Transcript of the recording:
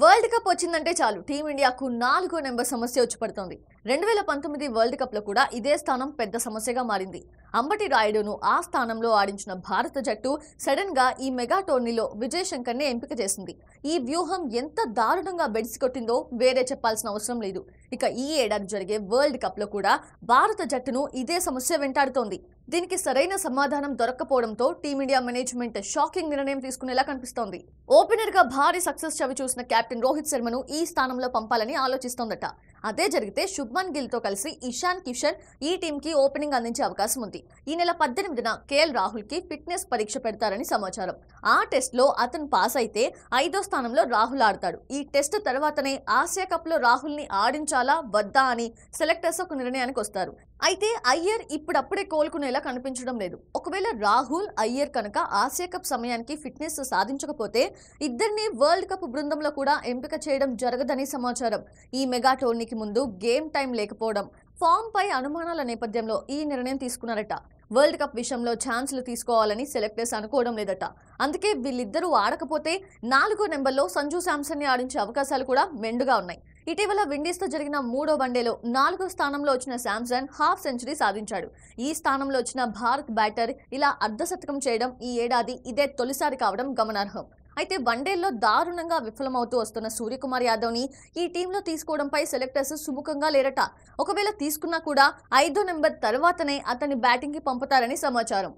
world cup వచ్చిందంటే చాలు టీమిండియాకు నాలుగో నెంబర్ సమస్య వచ్చి పడుతోంది రెండు వేల పంతొమ్మిది వరల్డ్ కప్లో కూడా ఇదే స్థానం పెద్ద సమస్యగా మారింది అంబటి రాయుడును ఆ స్థానంలో ఆడించిన భారత జట్టు సడన్గా ఈ మెగా టోర్నీలో విజయ్ శంకర్నే ఎంపిక చేసింది ఈ వ్యూహం ఎంత దారుణంగా కొట్టిందో వేరే చెప్పాల్సిన అవసరం లేదు ఇక ఈ ఏడాది జరిగే వరల్డ్ కప్లో కూడా భారత జట్టును ఇదే సమస్య వెంటాడుతోంది దీనికి సరైన సమాధానం దొరక్కపోవడంతో టీమిండియా మేనేజ్మెంట్ షాకింగ్ నిర్ణయం తీసుకునేలా కనిపిస్తోంది ఓపెనర్ గా భారీ సక్సెస్ చవి చూసిన కెప్టెన్ రోహిత్ శర్మను ఈ స్థానంలో పంపాలని ఆలోచిస్తోందట అదే జరిగితే శుభ్మన్ గిల్ తో కలిసి ఇషాన్ కిషన్ ఈ టీమ్ కి ఓపెనింగ్ అందించే అవకాశం ఉంది ఈ నెల పద్దెనిమిదిన కేఎల్ రాహుల్ కి ఫిట్నెస్ పరీక్ష పెడతారని సమాచారం ఆ టెస్ట్ లో అతను పాస్ అయితే ఐదో స్థానంలో రాహుల్ ఆడతాడు ఈ టెస్ట్ తర్వాతనే ఆసియా కప్ లో రాహుల్ ని ఆడించాలా వద్దా అని సెలెక్టర్స్ ఒక నిర్ణయానికి వస్తారు అయితే అయ్యర్ ఇప్పుడప్పుడే కోలుకునేలా కనిపించడం లేదు ఒకవేళ రాహుల్ అయ్యర్ కనుక ఆసియా కప్ సమయానికి ఫిట్నెస్ సాధించకపోతే ఇద్దరిని వరల్డ్ కప్ బృందంలో కూడా ఎంపిక చేయడం జరగదని సమాచారం ఈ మెగా టోర్నీకి ముందు గేమ్ టైం లేకపోవడం ఫామ్ పై అనుమానాల నేపథ్యంలో ఈ నిర్ణయం తీసుకున్నారట వరల్డ్ కప్ విషయంలో ఛాన్స్లు తీసుకోవాలని సెలెక్టర్స్ అనుకోవడం లేదట అందుకే వీళ్ళిద్దరూ ఆడకపోతే నాలుగో నెంబర్లో సంజు ని ఆడించే అవకాశాలు కూడా మెండుగా ఉన్నాయి ఇటీవల విండీస్తో జరిగిన మూడో వన్డేలో నాలుగో స్థానంలో వచ్చిన శాంసన్ హాఫ్ సెంచరీ సాధించాడు ఈ స్థానంలో వచ్చిన భారత్ బ్యాటర్ ఇలా అర్ధశతకం చేయడం ఈ ఏడాది ఇదే తొలిసారి కావడం గమనార్హం అయితే వన్డేల్లో దారుణంగా విఫలమవుతూ వస్తున్న సూర్యకుమార్ యాదవ్ని ఈ టీంలో తీసుకోవడంపై సెలెక్టర్స్ సుముఖంగా లేరట ఒకవేళ తీసుకున్నా కూడా ఐదో నెంబర్ తర్వాతనే అతని బ్యాటింగ్కి పంపుతారని సమాచారం